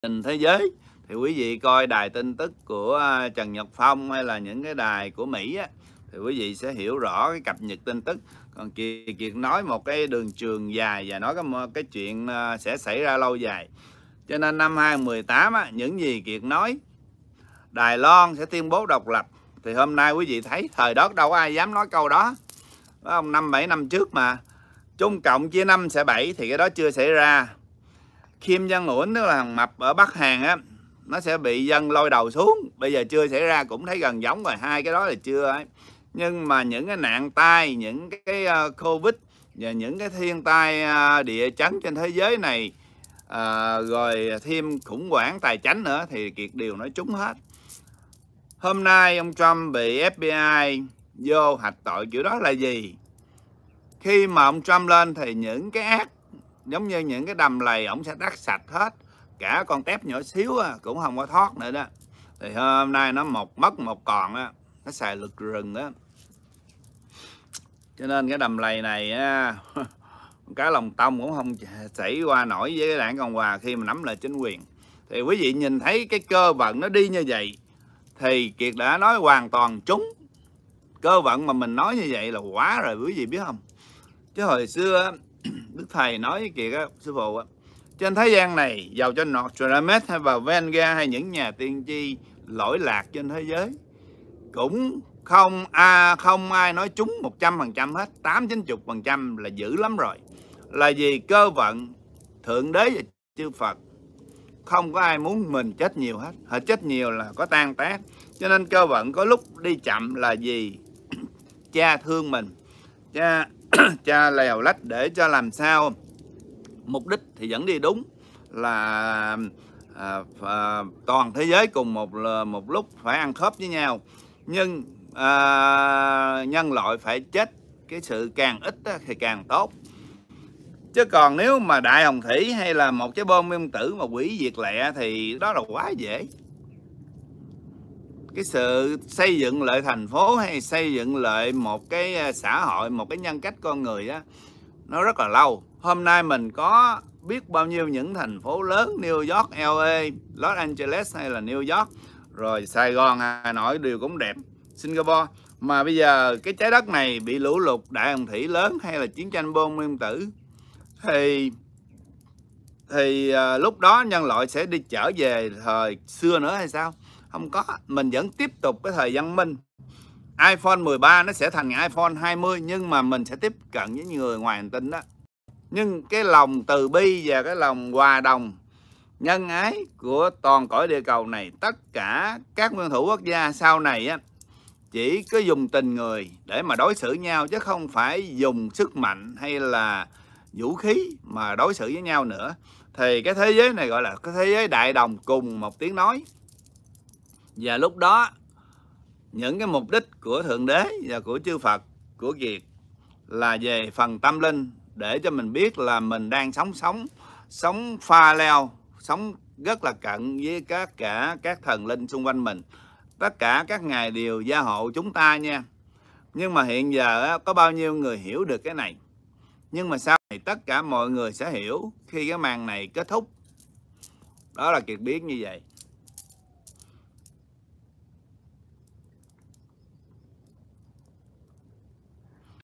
tình thế giới thì quý vị coi đài tin tức của à, Trần Nhật Phong hay là những cái đài của Mỹ á, thì quý vị sẽ hiểu rõ cái cập nhật tin tức còn Kiệt, nói một cái đường trường dài và nói cái cái chuyện à, sẽ xảy ra lâu dài cho nên năm 2018 á, những gì Kiệt nói Đài Loan sẽ tuyên bố độc lập thì hôm nay quý vị thấy thời đó đâu có ai dám nói câu đó Đúng không? năm bảy năm trước mà Trung Cộng chia năm sẽ bảy thì cái đó chưa xảy ra Kim Jong Un tức là thằng mập ở Bắc Hàn á nó sẽ bị dân lôi đầu xuống bây giờ chưa xảy ra cũng thấy gần giống rồi hai cái đó là chưa ấy nhưng mà những cái nạn tai những cái ờ, covid và những cái thiên tai ờ, địa chấn trên thế giới này à, rồi thêm khủng hoảng tài chính nữa thì kiệt điều nói trúng hết hôm nay ông Trump bị FBI vô hạch tội kiểu đó là gì khi mà ông Trump lên thì những cái ác giống như những cái đầm lầy ổng sẽ đắt sạch hết cả con tép nhỏ xíu cũng không có thoát nữa đó thì hôm nay nó một mất một còn á nó xài lực rừng á cho nên cái đầm lầy này á cá lòng tông cũng không xảy qua nổi với cái đảng cộng hòa khi mà nắm lại chính quyền thì quý vị nhìn thấy cái cơ vận nó đi như vậy thì kiệt đã nói hoàn toàn trúng cơ vận mà mình nói như vậy là quá rồi quý vị biết không chứ hồi xưa Đức Thầy nói kìa các sư phụ á, trên thế gian này giàu cho Nostradamus hay vào Venga hay những nhà tiên tri lỗi lạc trên thế giới cũng không a à, không ai nói trúng 100% hết, 8 90% là dữ lắm rồi. Là vì cơ vận thượng đế và chư Phật không có ai muốn mình chết nhiều hết, họ chết nhiều là có tan tác. Cho nên cơ vận có lúc đi chậm là vì cha thương mình. Cha cha lèo lách để cho làm sao mục đích thì vẫn đi đúng là à, à, toàn thế giới cùng một một lúc phải ăn khớp với nhau nhưng à, nhân loại phải chết cái sự càng ít thì càng tốt chứ còn nếu mà đại hồng thủy hay là một cái bom nguyên tử mà quỷ diệt lẹ thì đó là quá dễ cái sự xây dựng lại thành phố hay xây dựng lại một cái à, xã hội một cái nhân cách con người á nó rất là lâu hôm nay mình có biết bao nhiêu những thành phố lớn New York, LA, Los Angeles hay là New York rồi Sài Gòn, Hà Nội đều cũng đẹp Singapore mà bây giờ cái trái đất này bị lũ lụt đại hồng thủy lớn hay là chiến tranh bom nguyên tử thì thì à, lúc đó nhân loại sẽ đi trở về thời xưa nữa hay sao không có mình vẫn tiếp tục cái thời văn minh iPhone 13 nó sẽ thành iPhone 20 nhưng mà mình sẽ tiếp cận với người ngoài hành tinh đó nhưng cái lòng từ bi và cái lòng hòa đồng nhân ái của toàn cõi địa cầu này tất cả các nguyên thủ quốc gia sau này á chỉ có dùng tình người để mà đối xử nhau chứ không phải dùng sức mạnh hay là vũ khí mà đối xử với nhau nữa thì cái thế giới này gọi là cái thế giới đại đồng cùng một tiếng nói và lúc đó những cái mục đích của thượng đế và của chư phật của kiệt là về phần tâm linh để cho mình biết là mình đang sống sống sống pha leo sống rất là cận với các cả các thần linh xung quanh mình tất cả các ngài đều gia hộ chúng ta nha nhưng mà hiện giờ có bao nhiêu người hiểu được cái này nhưng mà sau này tất cả mọi người sẽ hiểu khi cái màn này kết thúc đó là kiệt biết như vậy